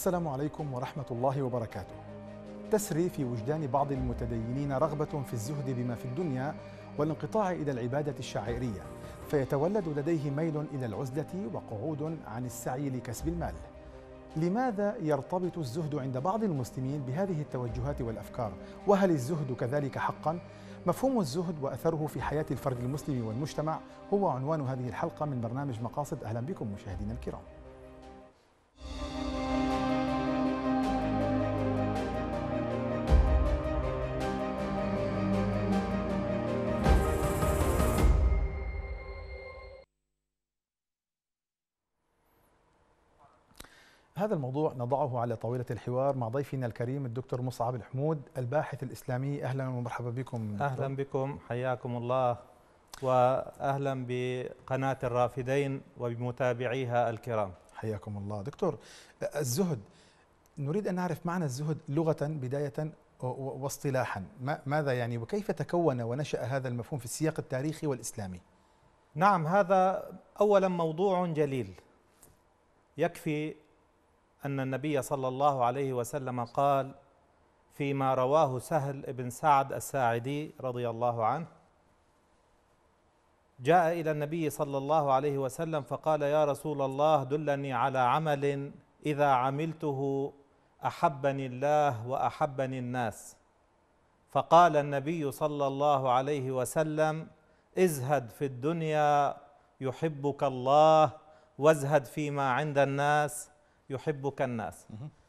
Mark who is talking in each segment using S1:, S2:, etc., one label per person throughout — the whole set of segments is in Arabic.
S1: السلام عليكم ورحمة الله وبركاته. تسري في وجدان بعض المتدينين رغبة في الزهد بما في الدنيا والانقطاع إلى العبادة الشعائرية، فيتولد لديه ميل إلى العزلة وقعود عن السعي لكسب المال. لماذا يرتبط الزهد عند بعض المسلمين بهذه التوجهات والأفكار؟ وهل الزهد كذلك حقا؟ مفهوم الزهد وأثره في حياة الفرد المسلم والمجتمع هو عنوان هذه الحلقة من برنامج مقاصد أهلا بكم مشاهدينا الكرام. هذا الموضوع نضعه على طاولة الحوار مع ضيفنا الكريم الدكتور مصعب الحمود الباحث الإسلامي أهلا ومرحبا بكم أهلا
S2: بكم حياكم الله وأهلا بقناة الرافدين وبمتابعيها الكرام
S1: حياكم الله دكتور الزهد نريد أن نعرف معنى الزهد لغة بداية واصطلاحا ماذا يعني وكيف تكون ونشأ هذا المفهوم في السياق
S2: التاريخي والإسلامي نعم هذا أولا موضوع جليل يكفي أن النبي صلى الله عليه وسلم قال فيما رواه سهل بن سعد الساعدي رضي الله عنه جاء إلى النبي صلى الله عليه وسلم فقال يا رسول الله دلني على عمل إذا عملته أحبني الله وأحبني الناس فقال النبي صلى الله عليه وسلم ازهد في الدنيا يحبك الله وازهد فيما عند الناس يحبك الناس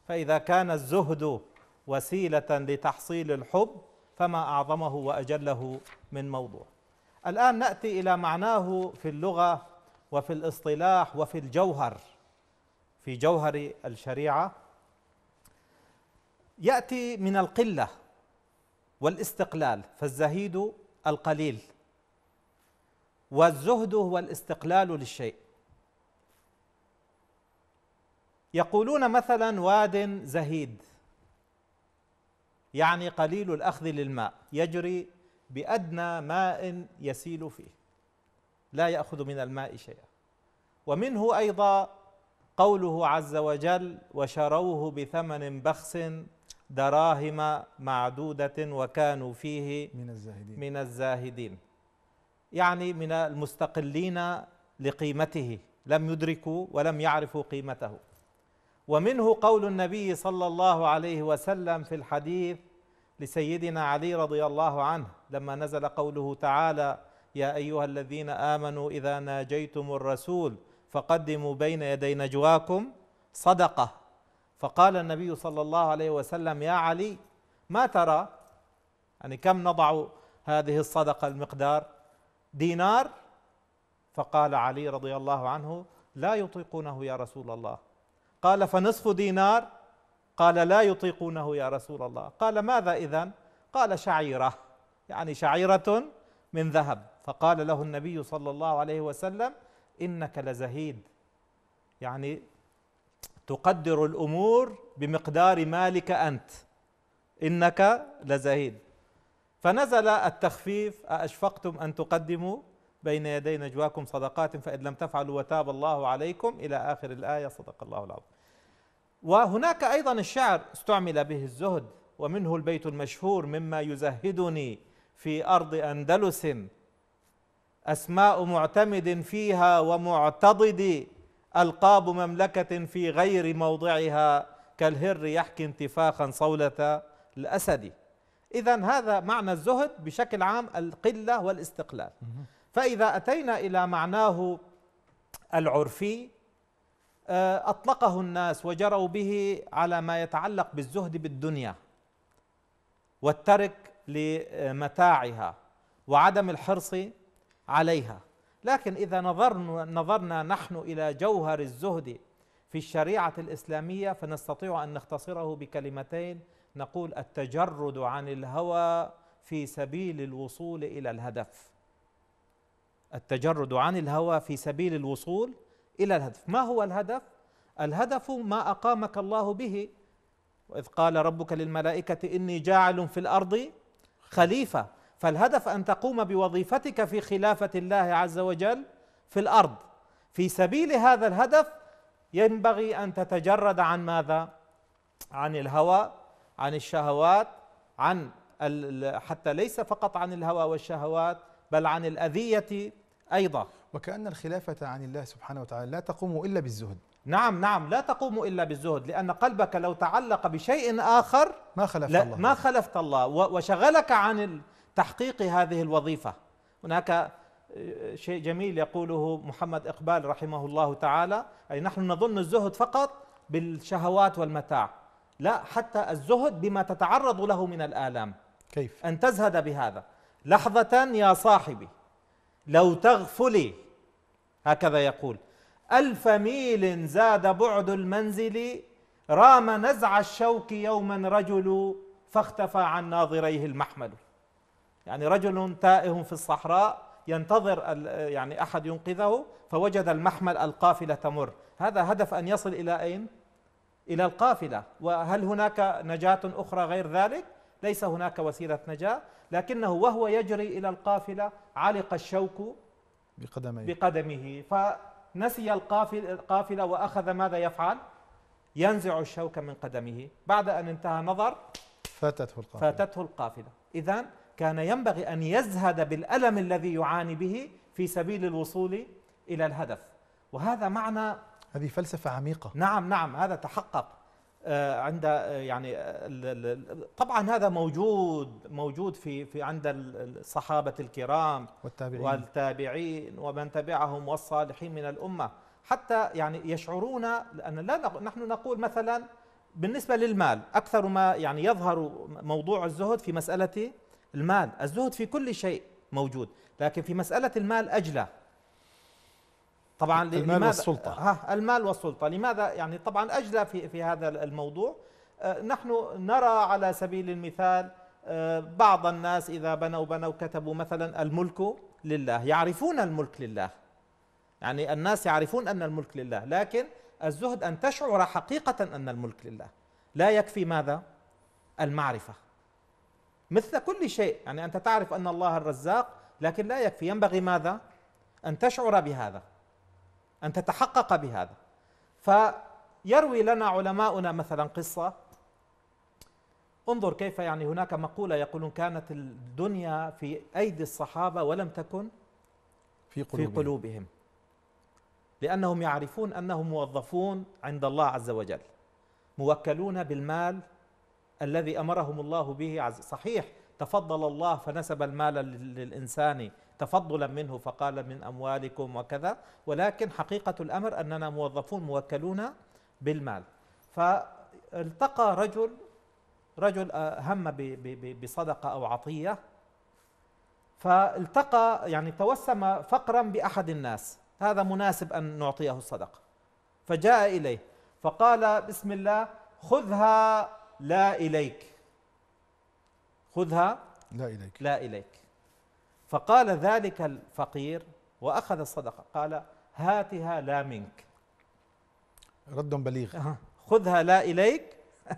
S2: فإذا كان الزهد وسيلة لتحصيل الحب فما أعظمه وأجله من موضوع الآن نأتي إلى معناه في اللغة وفي الاصطلاح وفي الجوهر في جوهر الشريعة يأتي من القلة والاستقلال فالزهيد القليل والزهد هو الاستقلال للشيء يقولون مثلا واد زهيد يعني قليل الاخذ للماء يجري بادنى ماء يسيل فيه لا ياخذ من الماء شيئا ومنه ايضا قوله عز وجل وشروه بثمن بخس دراهم معدوده وكانوا فيه من الزاهدين من الزاهدين يعني من المستقلين لقيمته لم يدركوا ولم يعرفوا قيمته ومنه قول النبي صلى الله عليه وسلم في الحديث لسيدنا علي رضي الله عنه لما نزل قوله تعالى يا ايها الذين امنوا اذا ناجيتم الرسول فقدموا بين يدي نجواكم صدقه فقال النبي صلى الله عليه وسلم يا علي ما ترى يعني كم نضع هذه الصدقه المقدار دينار فقال علي رضي الله عنه لا يطيقونه يا رسول الله قال فنصف دينار قال لا يطيقونه يا رسول الله قال ماذا إذا قال شعيرة يعني شعيرة من ذهب فقال له النبي صلى الله عليه وسلم إنك لزهيد يعني تقدر الأمور بمقدار مالك أنت إنك لزهيد فنزل التخفيف أأشفقتم أن تقدموا بين يدي نجواكم صدقات فإن لم تفعلوا وتاب الله عليكم إلى آخر الآية صدق الله العظيم وهناك أيضا الشعر استعمل به الزهد ومنه البيت المشهور مما يزهدني في أرض أندلس أسماء معتمد فيها ومعتضد ألقاب مملكة في غير موضعها كالهر يحكي انتفاخا صولة الأسد إذا هذا معنى الزهد بشكل عام القلة والاستقلال فإذا أتينا إلى معناه العرفي آه، أطلقه الناس وجروا به على ما يتعلق بالزهد بالدنيا والترك لمتاعها وعدم الحرص عليها لكن إذا نظرنا, نظرنا نحن إلى جوهر الزهد في الشريعة الإسلامية فنستطيع أن نختصره بكلمتين نقول التجرد عن الهوى في سبيل الوصول إلى الهدف التجرد عن الهوى في سبيل الوصول إلى الهدف ما هو الهدف؟ الهدف ما أقامك الله به وإذ قال ربك للملائكة إني جاعل في الأرض خليفة فالهدف أن تقوم بوظيفتك في خلافة الله عز وجل في الأرض في سبيل هذا الهدف ينبغي أن تتجرد عن ماذا؟ عن الهوى عن الشهوات عن حتى ليس فقط عن الهوى والشهوات بل عن الأذية أيضا وكأن الخلافة عن الله سبحانه وتعالى لا تقوم إلا بالزهد نعم نعم لا تقوم إلا بالزهد لأن قلبك لو تعلق بشيء آخر ما خلفت الله ما خلفت الله وشغلك عن تحقيق هذه الوظيفة هناك آه، شيء جميل يقوله محمد إقبال رحمه الله تعالى أي نحن نظن الزهد فقط بالشهوات والمتاع لا حتى الزهد بما تتعرض له من الآلام كيف؟ أن تزهد بهذا لحظة يا صاحبي لو تغفلي هكذا يقول ألف ميل زاد بعد المنزل رام نزع الشوك يوما رجل فاختفى عن ناظريه المحمل يعني رجل تائه في الصحراء ينتظر يعني أحد ينقذه فوجد المحمل القافلة تمر هذا هدف أن يصل إلى أين؟ إلى القافلة وهل هناك نجاة أخرى غير ذلك؟ ليس هناك وسيلة نجاة لكنه وهو يجري إلى القافلة علق الشوك بقدمه, بقدمه فنسي القافل القافلة وأخذ ماذا يفعل ينزع الشوك من قدمه بعد أن انتهى نظر
S1: فاتته القافلة
S2: فاتته القافلة إذا كان ينبغي أن يزهد بالألم الذي يعاني به في سبيل الوصول إلى الهدف وهذا معنى هذه فلسفة عميقة نعم نعم هذا تحقق آه، عند آه، يعني آه، طبعا هذا موجود موجود في في عند الصحابه الكرام والتابعين والتابعين ومن تبعهم والصالحين من الامه حتى يعني يشعرون لان لا نحن نقول مثلا بالنسبه للمال اكثر ما يعني يظهر موضوع الزهد في مساله المال، الزهد في كل شيء موجود، لكن في مساله المال اجلى طبعا المال والسلطة ها المال والسلطة لماذا يعني طبعا أجلى في, في هذا الموضوع آه، نحن نرى على سبيل المثال آه، بعض الناس إذا بنوا بنوا كتبوا مثلا الملك لله يعرفون الملك لله يعني الناس يعرفون أن الملك لله لكن الزهد أن تشعر حقيقة أن الملك لله لا يكفي ماذا المعرفة مثل كل شيء يعني أنت تعرف أن الله الرزاق لكن لا يكفي ينبغي ماذا أن تشعر بهذا أن تتحقق بهذا فيروي لنا علماؤنا مثلا قصة انظر كيف يعني هناك مقولة يقولون كانت الدنيا في أيدي الصحابة ولم تكن في قلوبهم, في قلوبهم لأنهم يعرفون أنهم موظفون عند الله عز وجل موكلون بالمال الذي أمرهم الله به عز صحيح تفضل الله فنسب المال للإنسان تفضلا منه فقال من اموالكم وكذا ولكن حقيقه الامر اننا موظفون موكلون بالمال فالتقى رجل رجل هم بصدقه او عطيه فالتقى يعني توسم فقرا باحد الناس هذا مناسب ان نعطيه الصدقه فجاء اليه فقال بسم الله خذها لا اليك خذها لا اليك لا اليك فقال ذلك الفقير واخذ الصدقه قال هاتها لا منك رد بليغ خذها لا اليك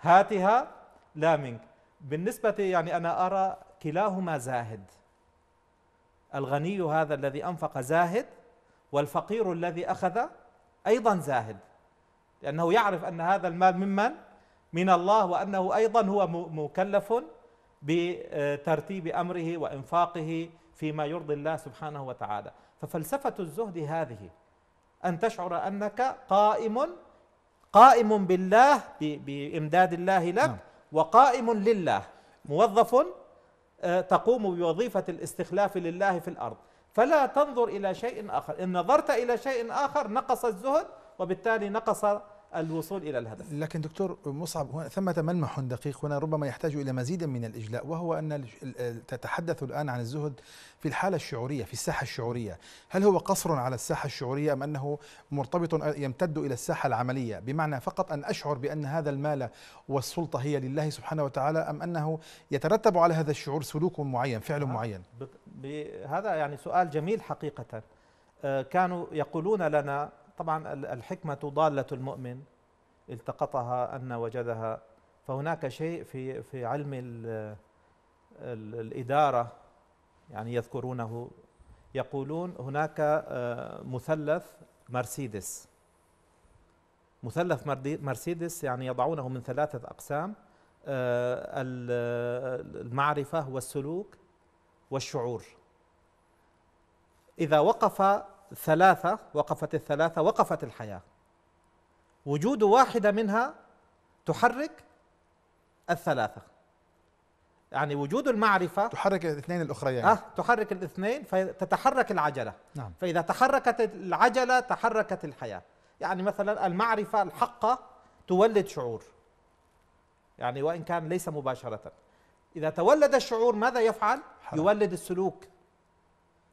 S2: هاتها لا منك بالنسبه يعني انا ارى كلاهما زاهد الغني هذا الذي انفق زاهد والفقير الذي اخذ ايضا زاهد لانه يعرف ان هذا المال ممن من الله وانه ايضا هو مكلف بترتيب امره وانفاقه فيما يرضي الله سبحانه وتعالى ففلسفه الزهد هذه ان تشعر انك قائم قائم بالله بامداد الله لك نعم. وقائم لله موظف آه، تقوم بوظيفه الاستخلاف لله في الارض فلا تنظر الى شيء اخر ان نظرت الى شيء اخر نقص الزهد وبالتالي نقص الوصول الى الهدف.
S1: لكن دكتور مصعب ثمة ملمح دقيق هنا ربما يحتاج الى مزيد من الاجلاء وهو ان تتحدث الان عن الزهد في الحاله الشعوريه في الساحه الشعوريه، هل هو قصر على الساحه الشعوريه ام انه مرتبط يمتد الى الساحه العمليه، بمعنى فقط ان اشعر بان هذا المال والسلطه هي لله سبحانه وتعالى ام انه يترتب على هذا الشعور سلوك معين، فعل معين؟
S2: هذا يعني سؤال جميل حقيقه. آه، كانوا يقولون لنا طبعا الحكمة ضالة المؤمن التقطها أن وجدها فهناك شيء في في علم الـ الـ الإدارة يعني يذكرونه يقولون هناك آه، مثلث مرسيدس مثلث مرسيدس يعني يضعونه من ثلاثة أقسام آه، المعرفة والسلوك والشعور إذا وقف ثلاثة وقفت الثلاثة وقفت الحياة وجود واحدة منها تحرك الثلاثة يعني وجود المعرفة تحرك الاثنين الأخريين يعني. آه تحرك الاثنين فتتحرك العجلة نعم. فإذا تحركت العجلة تحركت الحياة يعني مثلا المعرفة الحقة تولد شعور يعني وإن كان ليس مباشرة إذا تولد الشعور ماذا يفعل؟ حرك. يولد السلوك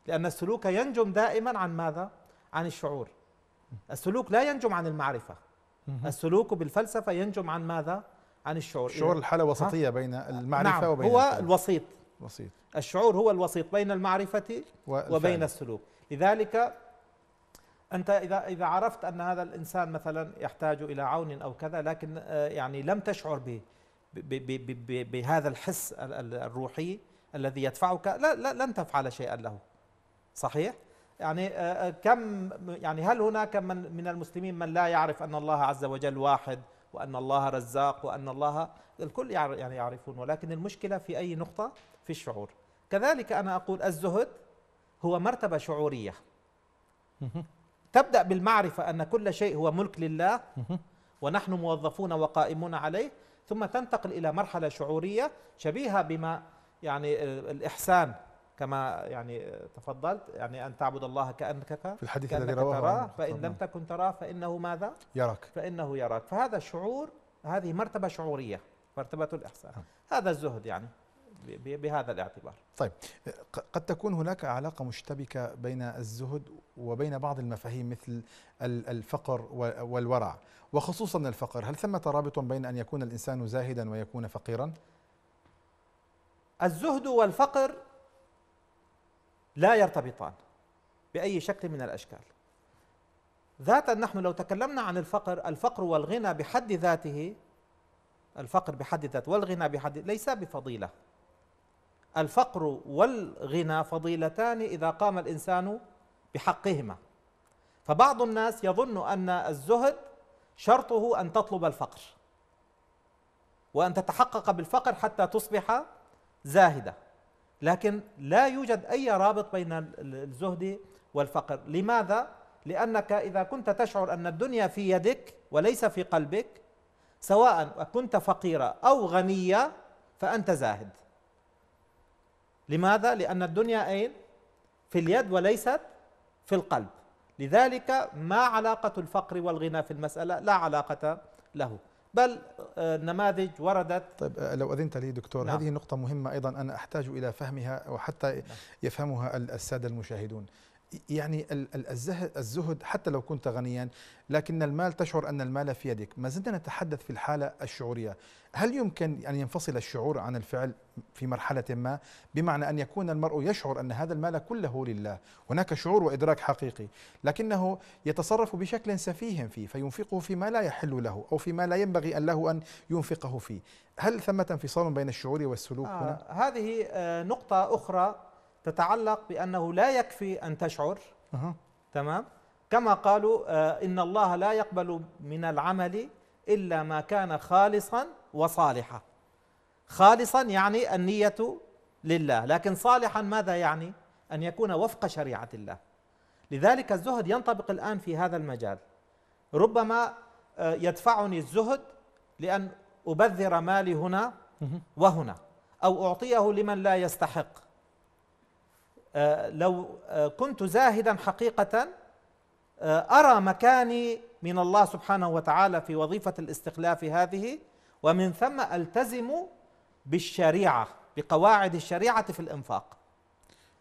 S2: لأن السلوك ينجم دائما عن ماذا؟ عن الشعور السلوك لا ينجم عن المعرفة السلوك بالفلسفة ينجم عن ماذا؟ عن الشعور الشعور إيه؟ الحالة وسطية بين نعم. المعرفة نعم وبين هو الوسيط وسيط الشعور هو الوسيط بين المعرفة والفعل. وبين السلوك لذلك أنت إذا إذا عرفت أن هذا الإنسان مثلا يحتاج إلى عون أو كذا لكن آه، يعني لم تشعر به بهذا الحس الروحي الذي يدفعك لا, لا لن تفعل شيئا له صحيح؟ يعني آه، آه، كم يعني هل هناك من من المسلمين من لا يعرف ان الله عز وجل واحد وان الله رزاق وان الله الكل يعني يعرفون ولكن المشكله في اي نقطه؟ في الشعور. كذلك انا اقول الزهد هو مرتبه شعوريه. تبدا بالمعرفه ان كل شيء هو ملك لله ونحن موظفون وقائمون عليه ثم تنتقل الى مرحله شعوريه شبيهه بما يعني آه، الاحسان كما يعني تفضلت يعني أن تعبد الله كأنك في الحديث الذي رواه تراه فإن لم تكن تراه فإنه ماذا؟ يراك فإنه يراك فهذا شعور هذه مرتبة شعورية مرتبة الإحسان نعم. هذا الزهد يعني بهذا الاعتبار طيب قد تكون هناك علاقة
S1: مشتبكة بين الزهد وبين بعض المفاهيم مثل الفقر والورع وخصوصا الفقر هل ثمة رابط بين أن يكون الإنسان زاهدا ويكون فقيرا؟
S2: الزهد والفقر لا يرتبطان باي شكل من الاشكال ذاتا نحن لو تكلمنا عن الفقر الفقر والغنى بحد ذاته الفقر بحد ذاته والغنى بحد ليس بفضيله الفقر والغنى فضيلتان اذا قام الانسان بحقهما فبعض الناس يظن ان الزهد شرطه ان تطلب الفقر وان تتحقق بالفقر حتى تصبح زاهده لكن لا يوجد أي رابط بين الزهد والفقر لماذا؟ لأنك إذا كنت تشعر أن الدنيا في يدك وليس في قلبك سواء كنت فقيرة أو غنية فأنت زاهد لماذا؟ لأن الدنيا أين؟ في اليد وليست في القلب لذلك ما علاقة الفقر والغنى في المسألة لا علاقة له بل آه، نماذج وردت طيب آه، لو
S1: أذنت لي دكتور نعم. هذه نقطة مهمة أيضا أنا أحتاج إلى فهمها وحتى نعم. يفهمها السادة المشاهدون يعني الزهد حتى لو كنت غنيا لكن المال تشعر أن المال في يدك ما زلنا نتحدث في الحالة الشعورية هل يمكن أن ينفصل الشعور عن الفعل في مرحلة ما بمعنى أن يكون المرء يشعر أن هذا المال كله لله هناك شعور وإدراك حقيقي لكنه يتصرف بشكل سفيه فيه فينفقه فيما لا يحل له أو فيما لا ينبغي أن له أن ينفقه فيه هل ثمة انفصال بين الشعور والسلوك آه
S2: هنا؟ هذه آه، نقطة أخرى تتعلق بأنه لا يكفي أن تشعر أه. تمام كما قالوا آه، إن الله لا يقبل من العمل إلا ما كان خالصا وصالحا خالصا يعني النية لله لكن صالحا ماذا يعني أن يكون وفق شريعة الله لذلك الزهد ينطبق الآن في هذا المجال ربما آه، يدفعني الزهد لأن أبذر مالي هنا وهنا أو أعطيه لمن لا يستحق آه، لو آه، كنت زاهدا حقيقة آه، أرى مكاني من الله سبحانه وتعالى في وظيفة الاستخلاف هذه ومن ثم ألتزم بالشريعة بقواعد الشريعة في الإنفاق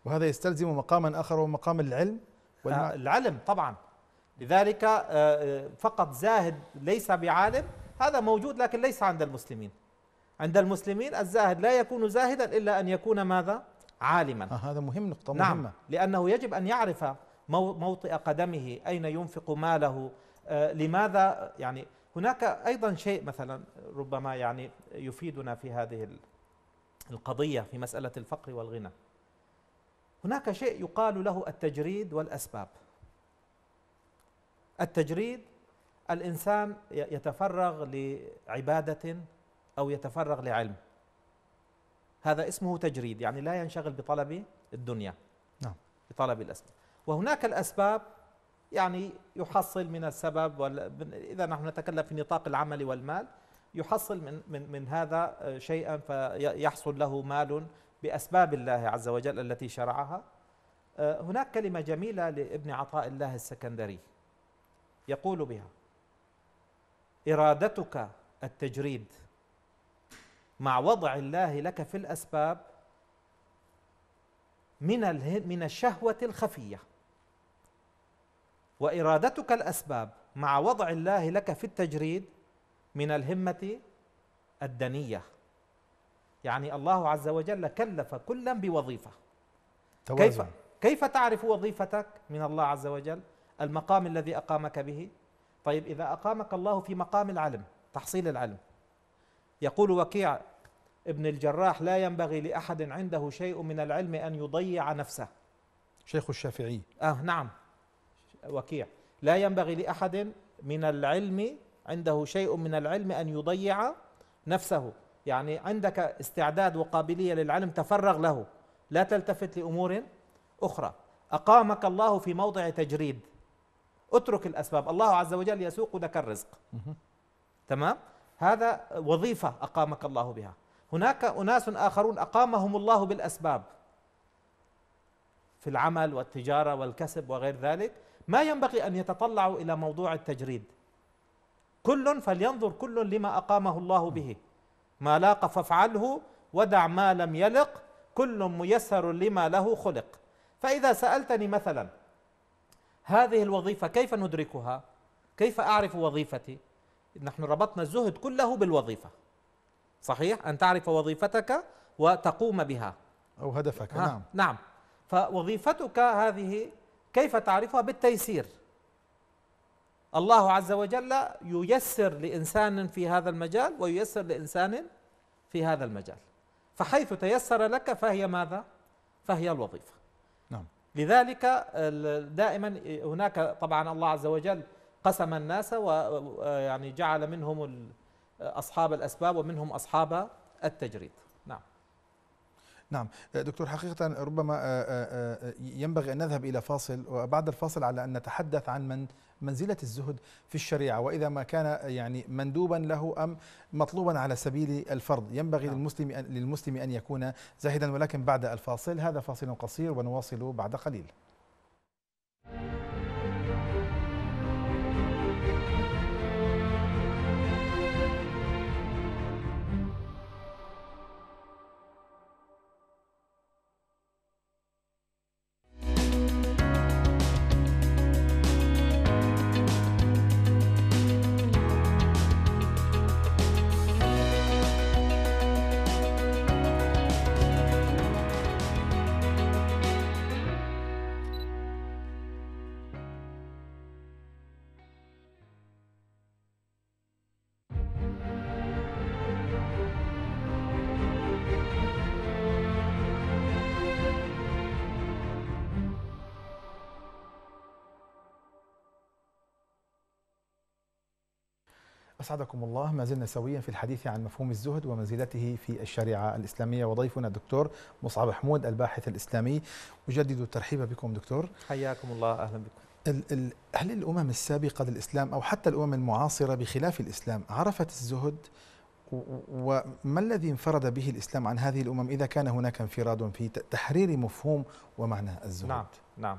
S2: وهذا يستلزم مقاما آخر ومقام العلم العلم طبعا لذلك فقط زاهد ليس بعالم هذا موجود لكن ليس عند المسلمين عند المسلمين الزاهد لا يكون زاهدا إلا أن يكون ماذا عالما آه هذا مهم نقطة نعم مهمة لأنه يجب أن يعرف موطئ قدمه أين ينفق ماله آه، لماذا يعني هناك أيضا شيء مثلا ربما يعني يفيدنا في هذه القضية في مسألة الفقر والغنى هناك شيء يقال له التجريد والأسباب التجريد الإنسان يتفرغ لعبادة أو يتفرغ لعلم هذا اسمه تجريد يعني لا ينشغل بطلب الدنيا نعم بطلب الأسباب وهناك الأسباب يعني يحصل من السبب إذا نحن نتكلم في نطاق العمل والمال يحصل من, من, من هذا آه، شيئا فيحصل له مال بأسباب الله عز وجل التي شرعها آه، هناك كلمة جميلة لابن عطاء الله السكندري يقول بها إرادتك التجريد مع وضع الله لك في الأسباب من من الشهوة الخفية وإرادتك الأسباب مع وضع الله لك في التجريد من الهمة الدنية يعني الله عز وجل كلف كلا بوظيفة كيف كيف تعرف وظيفتك من الله عز وجل المقام الذي أقامك به طيب إذا أقامك الله في مقام العلم تحصيل العلم يقول وكيع ابن الجراح لا ينبغي لأحد عنده شيء من العلم أن يضيع نفسه
S1: شيخ الشافعي
S2: آه نعم وكيع لا ينبغي لأحد من العلم عنده شيء من العلم أن يضيع نفسه يعني عندك استعداد وقابلية للعلم تفرغ له لا تلتفت لأمور أخرى أقامك الله في موضع تجريد اترك الأسباب الله عز وجل يسوق لك الرزق تمام هذا وظيفة أقامك الله بها هناك أناس آخرون أقامهم الله بالأسباب في العمل والتجارة والكسب وغير ذلك ما ينبغي أن يتطلعوا إلى موضوع التجريد كل فلينظر كل لما أقامه الله به ما لاق فافعله ودع ما لم يلق كل ميسر لما له خلق فإذا سألتني مثلا هذه الوظيفة كيف ندركها كيف أعرف وظيفتي نحن ربطنا الزهد كله بالوظيفة صحيح أن تعرف وظيفتك وتقوم بها أو هدفك نعم نعم فوظيفتك هذه كيف تعرفها بالتيسير الله عز وجل ييسر لإنسان في هذا المجال وييسر لإنسان في هذا المجال فحيث تيسر لك فهي ماذا؟ فهي الوظيفة نعم لذلك دائما هناك طبعا الله عز وجل قسم الناس ويعني جعل منهم أصحاب الأسباب ومنهم أصحاب التجريد نعم
S1: نعم آه، دكتور حقيقة ربما آه، آه، ينبغي أن نذهب إلى فاصل وبعد الفاصل على أن نتحدث عن من منزلة الزهد في الشريعة وإذا ما كان يعني مندوبا له أم مطلوبا على سبيل الفرض ينبغي نعم. للمسلم أن للمسلم أن يكون زاهدا ولكن بعد الفاصل هذا فاصل قصير ونواصل بعد قليل. أسعدكم الله ما زلنا سويا في الحديث عن مفهوم الزهد ومنزلته في الشريعة الإسلامية وضيفنا الدكتور مصعب حمود الباحث الإسلامي أجدد الترحيب بكم دكتور
S2: حياكم الله أهلا
S1: بكم هل الأمم السابقة للإسلام أو حتى الأمم المعاصرة بخلاف الإسلام عرفت الزهد وما الذي انفرد به الإسلام عن هذه الأمم إذا كان هناك انفراد في تحرير مفهوم ومعنى الزهد
S2: نعم نعم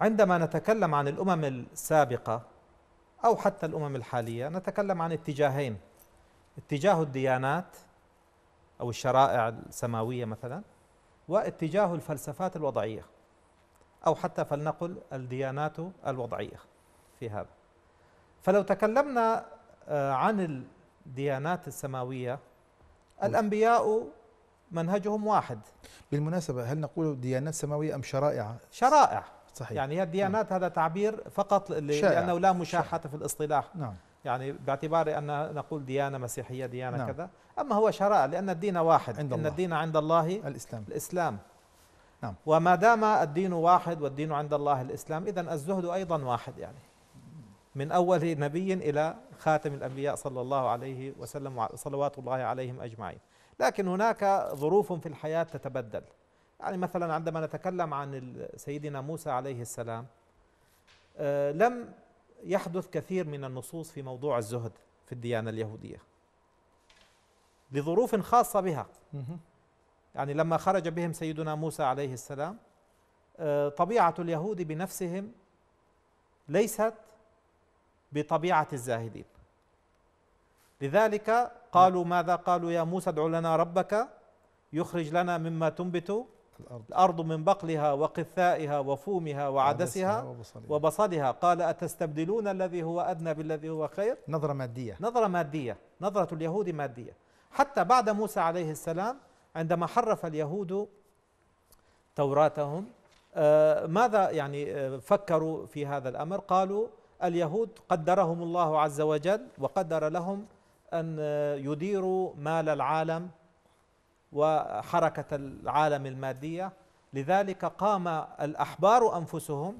S2: عندما نتكلم عن الأمم السابقة أو حتى الأمم الحالية نتكلم عن اتجاهين اتجاه الديانات أو الشرائع السماوية مثلا واتجاه الفلسفات الوضعية أو حتى فلنقل الديانات الوضعية في هذا فلو تكلمنا آه، عن الديانات السماوية الأنبياء منهجهم واحد
S1: بالمناسبة هل نقول ديانات سماوية أم شرائع؟ شرائع صحيح.
S2: يعني هي نعم. الديانات هذا تعبير فقط لأنه لا مشاحة في الاصطلاح نعم. يعني باعتبار أن نقول ديانة مسيحية ديانة نعم. كذا أما هو شرائع لأن الدين واحد عند إن الله. الدين عند الله الإسلام, الإسلام. نعم. وما دام الدين واحد والدين عند الله الإسلام إذا الزهد أيضا واحد يعني من أول نبي إلى خاتم الأنبياء صلى الله عليه وسلم صلوات الله عليهم أجمعين لكن هناك ظروف في الحياة تتبدل يعني مثلا عندما نتكلم عن سيدنا موسى عليه السلام آه، لم يحدث كثير من النصوص في موضوع الزهد في الديانة اليهودية لظروف خاصة بها يعني لما خرج بهم سيدنا موسى عليه السلام آه، طبيعة اليهود بنفسهم ليست بطبيعة الزاهدين لذلك قالوا ماذا قالوا يا موسى ادع لنا ربك يخرج لنا مما تنبت الأرض, الأرض من بقلها وقثائها وفومها وعدسها وبصلها, وبصلها قال أتستبدلون الذي هو أدنى بالذي هو خير نظرة مادية نظرة مادية نظرة اليهود مادية حتى بعد موسى عليه السلام عندما حرف اليهود توراتهم آه، ماذا يعني آه، فكروا في هذا الأمر قالوا اليهود قدرهم الله عز وجل وقدر لهم أن آه، يديروا مال العالم وحركة العالم المادية لذلك قام الأحبار أنفسهم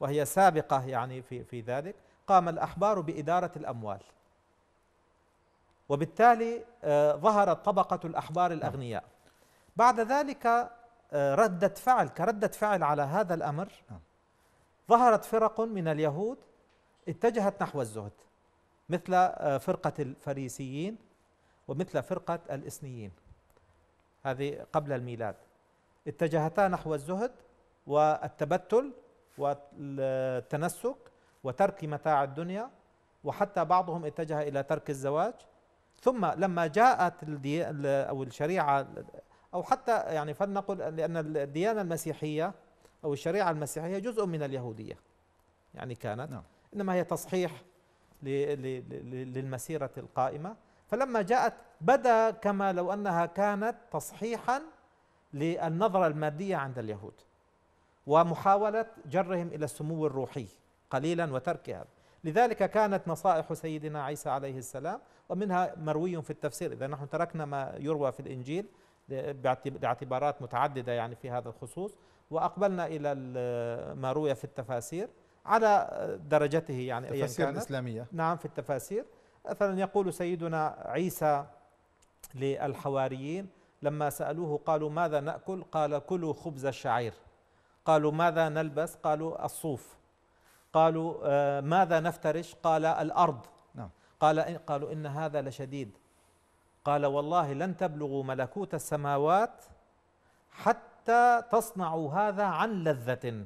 S2: وهي سابقة يعني في في ذلك قام الأحبار بإدارة الأموال وبالتالي آه، ظهرت طبقة الأحبار الأغنياء بعد ذلك آه، ردة فعل كردة فعل على هذا الأمر ظهرت فرق من اليهود اتجهت نحو الزهد مثل آه، فرقة الفريسيين ومثل فرقة الإسنيين هذه قبل الميلاد اتجهتا نحو الزهد والتبتل والتنسك وترك متاع الدنيا وحتى بعضهم اتجه الى ترك الزواج ثم لما جاءت او الشريعه او حتى يعني فلنقل لان الديانه المسيحيه او الشريعه المسيحيه جزء من اليهوديه يعني كانت نعم. انما هي تصحيح للمسيره القائمه فلما جاءت بدا كما لو انها كانت تصحيحا للنظره الماديه عند اليهود ومحاوله جرهم الى السمو الروحي قليلا وترك هذا لذلك كانت نصائح سيدنا عيسى عليه السلام ومنها مروي في التفسير اذا نحن تركنا ما يروى في الانجيل باعتبارات متعدده يعني في هذا الخصوص واقبلنا الى ما روي في التفاسير على درجته يعني التفاسير الاسلاميه نعم في التفاسير مثلا يقول سيدنا عيسى للحواريين لما سألوه قالوا ماذا نأكل قال كلوا خبز الشعير قالوا ماذا نلبس قالوا الصوف قالوا آه، ماذا نفترش قال الأرض نعم. قال قالوا إن هذا لشديد قال والله لن تبلغوا ملكوت السماوات حتى تصنعوا هذا عن لذة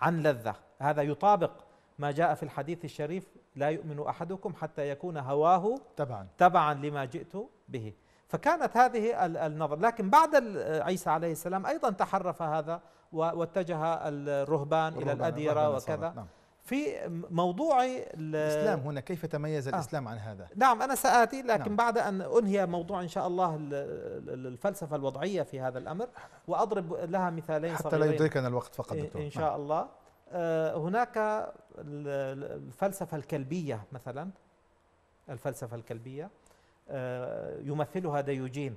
S2: عن لذة هذا يطابق ما جاء في الحديث الشريف لا يؤمن احدكم حتى يكون هواه تبعا تبعا لما جئت به فكانت هذه النظر لكن بعد عيسى عليه السلام ايضا تحرف هذا واتجه الرهبان الى الاديره وكذا نعم. في موضوع الاسلام هنا كيف تميز آه. الاسلام آه عن هذا؟ نعم انا ساتي لكن نعم بعد ان انهي موضوع ان شاء الله الفلسفه الوضعيه في هذا الامر واضرب لها مثالين حتى صغيرين لا يدركنا الوقت فقط دكتور ان شاء نعم الله آه، هناك الفلسفة الكلبية مثلا الفلسفة الكلبية آه، يمثلها ديوجين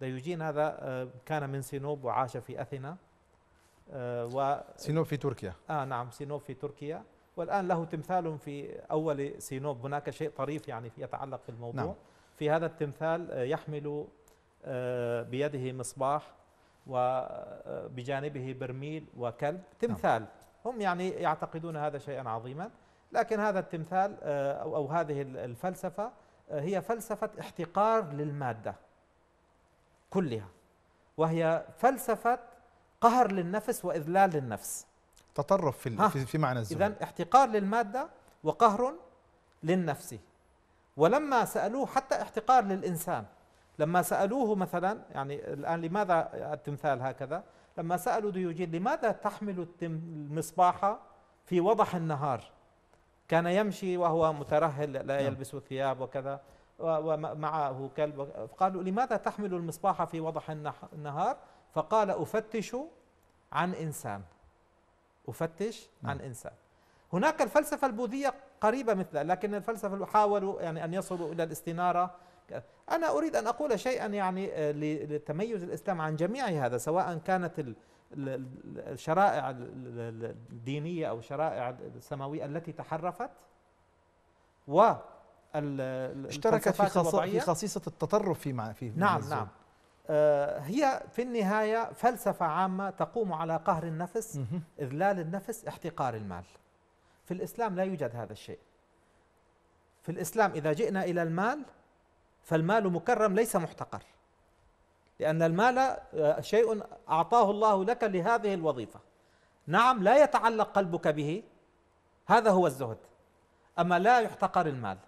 S2: ديوجين هذا آه، كان من سينوب وعاش في أثينا و سينوب في تركيا آه نعم سينوب في تركيا والآن له تمثال في أول سينوب هناك شيء طريف يعني يتعلق في الموضوع نعم. في هذا التمثال يحمل بيده مصباح وبجانبه برميل وكلب نعم. تمثال نعم. هم يعني يعتقدون هذا شيئا عظيما لكن هذا التمثال آه، أو هذه الفلسفة آه، هي فلسفة احتقار للمادة كلها وهي فلسفة قهر للنفس وإذلال للنفس تطرف في, في معنى الزهد إذا احتقار للمادة وقهر للنفس ولما سألوه حتى احتقار للإنسان لما سألوه مثلا يعني الآن لماذا التمثال هكذا لما سألوا ديوجين لماذا تحمل المصباح في وضح النهار كان يمشي وهو مترهل لا نعم. يلبس ثياب وكذا ومعه كلب قالوا لماذا تحمل المصباح في وضح النهار فقال أفتش عن إنسان أفتش نعم. عن إنسان هناك الفلسفة البوذية قريبة مثلها لكن الفلسفة حاولوا يعني أن يصلوا إلى الاستنارة أنا أريد أن أقول شيئا يعني آه، لتميز الإسلام عن جميع هذا سواء كانت الشرائع الدينية أو الشرائع السماوية التي تحرفت و اشتركت في, في
S1: خصيصة التطرف في في نعم الزوم. نعم
S2: آه، هي في النهاية فلسفة عامة تقوم على قهر النفس إذلال النفس احتقار المال في الإسلام لا يوجد هذا الشيء في الإسلام إذا جئنا إلى المال فالمال مكرم ليس محتقر لأن المال آه، شيء أعطاه الله لك لهذه الوظيفة نعم لا يتعلق قلبك به هذا هو الزهد أما لا يحتقر المال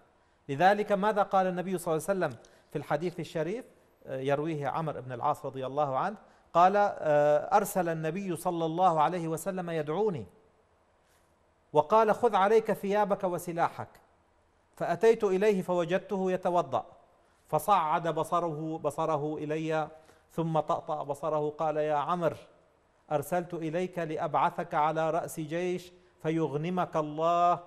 S2: لذلك ماذا قال النبي صلى الله عليه وسلم في الحديث الشريف آه، يرويه عمر بن العاص رضي الله عنه قال آه، أرسل النبي صلى الله عليه وسلم يدعوني وقال خذ عليك ثيابك وسلاحك فأتيت إليه فوجدته يتوضأ فصعد بصره بصره إلي ثم طأطأ بصره قال يا عمر أرسلت إليك لأبعثك على رأس جيش فيغنمك الله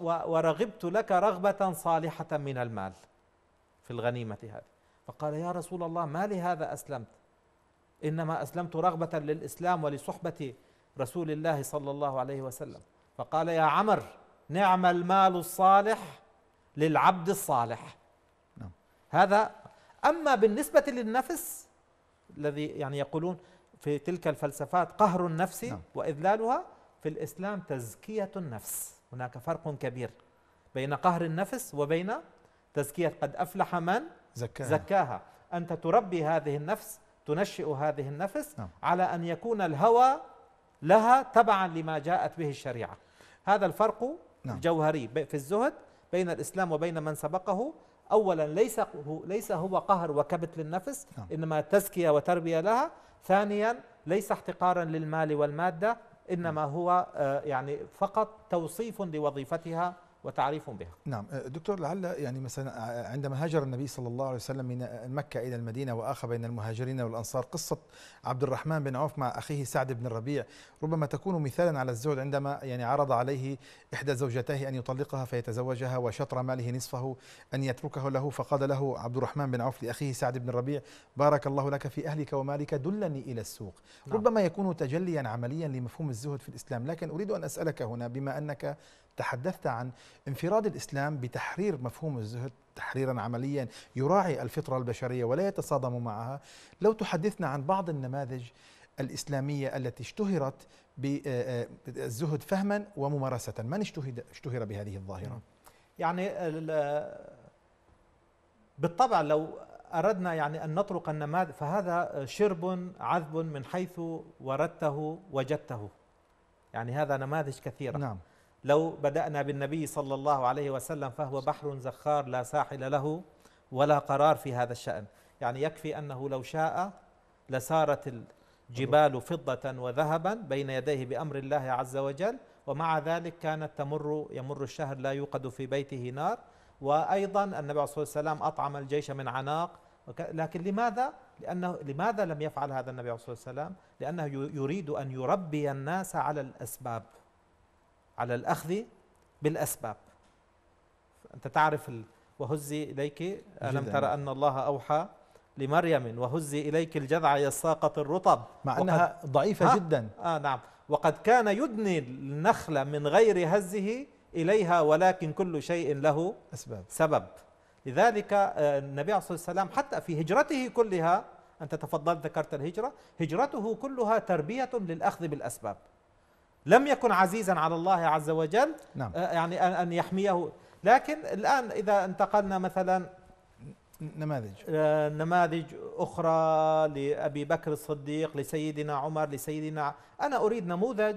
S2: ورغبت لك رغبة صالحة من المال في الغنيمة هذه فقال يا رسول الله ما لهذا أسلمت إنما أسلمت رغبة للإسلام ولصحبة رسول الله صلى الله عليه وسلم فقال يا عمر نعم المال الصالح للعبد الصالح هذا أما بالنسبة للنفس الذي يعني يقولون في تلك الفلسفات قهر النفس نعم. وإذلالها في الإسلام تزكية النفس هناك فرق كبير بين قهر النفس وبين تزكية قد أفلح من زكاها, زكاها. أنت تربي هذه النفس تنشئ هذه النفس نعم. على أن يكون الهوى لها تبعا لما جاءت به الشريعة هذا الفرق نعم. الجوهري في الزهد بين الإسلام وبين من سبقه أولا ليس هو ليس هو قهر وكبت للنفس نعم. إنما تزكية وتربية لها ثانيا ليس احتقارا للمال والمادة إنما هو آه، يعني فقط توصيف لوظيفتها وتعريف بها
S1: نعم أه، دكتور لعل يعني مثلا أه، عندما هاجر النبي صلى الله عليه وسلم من أه، مكة إلى المدينة وآخى بين المهاجرين والأنصار قصة عبد الرحمن بن عوف مع أخيه سعد بن الربيع ربما تكون مثالا على الزهد عندما يعني عرض عليه إحدى زوجتيه أن يطلقها فيتزوجها وشطر ماله نصفه أن يتركه له فقال له عبد الرحمن بن عوف لأخيه سعد بن الربيع بارك الله لك في أهلك ومالك دلني إلى السوق نعم. ربما يكون تجليا عمليا لمفهوم الزهد في الإسلام لكن أريد أن أسألك هنا بما أنك تحدثت عن انفراد الاسلام بتحرير مفهوم الزهد تحريرا عمليا يراعي الفطره البشريه ولا يتصادم معها، لو تحدثنا عن بعض النماذج الاسلاميه التي اشتهرت بالزهد آه، آه، فهما وممارسه، من
S2: اشتهد اشتهر بهذه الظاهره؟ يعني آه، بالطبع لو أردنا يعني أن نطرق النماذج فهذا شرب عذب من حيث وردته وجدته يعني هذا نماذج كثيرة نعم لو بدأنا بالنبي صلى الله عليه وسلم فهو بحر زخار لا ساحل له ولا قرار في هذا الشأن يعني يكفي أنه لو شاء لسارت الجبال فضة وذهبا بين يديه بأمر الله عز وجل ومع ذلك كانت تمر يمر الشهر لا يوقد في بيته نار وأيضا النبي عليه الصلاة والسلام أطعم الجيش من عناق لكن لماذا؟ لأنه لماذا لم يفعل هذا النبي عليه الصلاة والسلام؟ لأنه يريد أن يربي الناس على الأسباب على الأخذ بالأسباب أنت تعرف وهزي إليك ألم ترى أن الله أوحى لمريم وهزي إليك الجذع يساقط الرطب مع أنها ضعيفة آه جدا آه نعم وقد كان يدني النخلة من غير هزه إليها ولكن كل شيء له أسباب سبب لذلك آه، النبي عليه الصلاة والسلام حتى في هجرته كلها أنت تفضلت ذكرت الهجرة هجرته كلها تربية للأخذ بالأسباب لم يكن عزيزا على الله عز وجل نعم. آه، يعني أن يحميه لكن الآن إذا انتقلنا مثلا
S1: نماذج
S2: آه، نماذج أخرى لأبي بكر الصديق لسيدنا عمر لسيدنا أنا أريد نموذج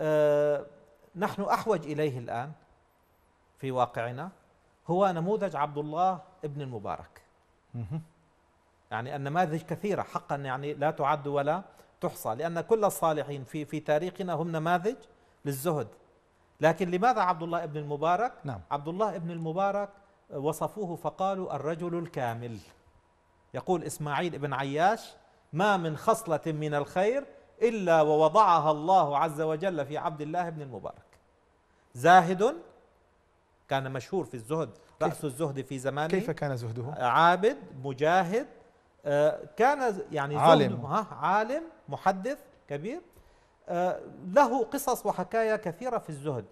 S2: آه، نحن أحوج إليه الآن في واقعنا هو نموذج عبد الله ابن المبارك يعني النماذج كثيرة حقا يعني لا تعد ولا تحصى لأن كل الصالحين في في تاريخنا هم نماذج للزهد لكن لماذا عبد الله ابن المبارك نعم. عبد الله ابن المبارك وصفوه فقالوا الرجل الكامل يقول إسماعيل ابن عياش ما من خصلة من الخير إلا ووضعها الله عز وجل في عبد الله ابن المبارك زاهد كان مشهور في الزهد رأس الزهد في زمانه كيف كان زهده؟ عابد مجاهد آه، كان يعني عالم ها عالم محدث كبير آه، له قصص وحكايا كثيرة في الزهد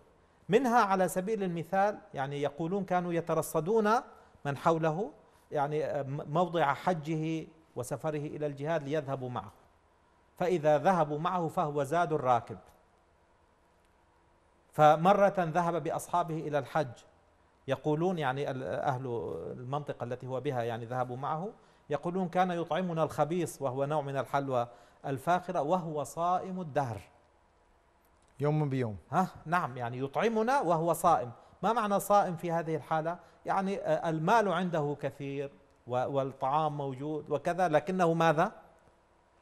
S2: منها على سبيل المثال يعني يقولون كانوا يترصدون من حوله يعني آه، موضع حجه وسفره إلى الجهاد ليذهبوا معه فإذا ذهبوا معه فهو زاد الراكب فمرة ذهب بأصحابه إلى الحج يقولون يعني أهل المنطقة التي هو بها يعني ذهبوا معه يقولون كان يطعمنا الخبيث وهو نوع من الحلوى الفاخرة وهو صائم الدهر يوم بيوم ها نعم يعني يطعمنا وهو صائم ما معنى صائم في هذه الحالة يعني آه، المال عنده كثير والطعام موجود وكذا لكنه ماذا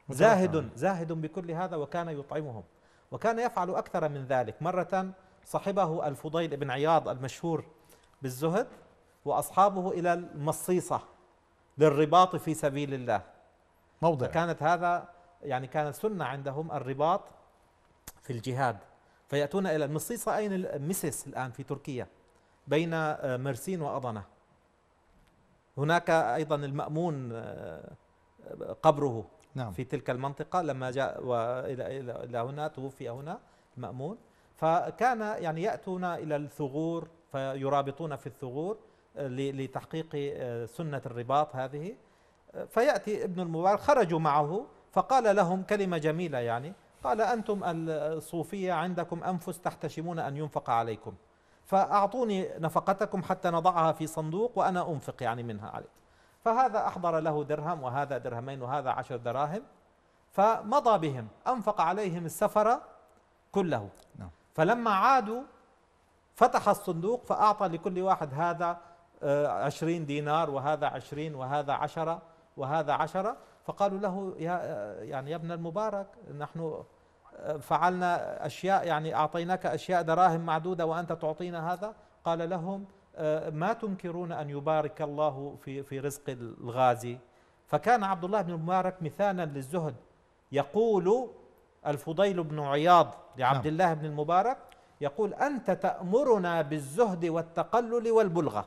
S2: زاهد زاهد بكل هذا وكان يطعمهم وكان يفعل أكثر من ذلك مرة صاحبه الفضيل بن عياض المشهور بالزهد وأصحابه إلى المصيصة للرباط في سبيل الله موضع كانت هذا يعني كانت سنة عندهم الرباط في الجهاد فيأتون إلى المصيصة أين المسيس الآن في تركيا بين آه، مرسين وأضنة هناك أيضا المأمون آه، قبره نعم. في تلك المنطقة لما جاء وإلى إلى هنا توفي هنا المأمون فكان يعني يأتون إلى الثغور فيرابطون في الثغور لتحقيق آه، سنة الرباط هذه فيأتي ابن المبارك خرجوا معه فقال لهم كلمة جميلة يعني قال أنتم الصوفية عندكم أنفس تحتشمون أن ينفق عليكم فأعطوني نفقتكم حتى نضعها في صندوق وأنا أنفق يعني منها عليك فهذا أحضر له درهم وهذا درهمين وهذا عشر دراهم فمضى بهم أنفق عليهم السفر كله نعم. فلما عادوا فتح الصندوق فأعطى لكل واحد هذا آه، عشرين دينار وهذا عشرين وهذا عشرة وهذا عشرة فقالوا له يا آه، يعني يا ابن المبارك نحن آه، فعلنا أشياء يعني أعطيناك أشياء دراهم معدودة وأنت تعطينا هذا قال لهم ما تنكرون أن يبارك الله في, في رزق الغازي فكان عبد الله بن المبارك مثالا للزهد يقول الفضيل بن عياض لعبد نعم. الله بن المبارك يقول أنت تأمرنا بالزهد والتقلل والبلغة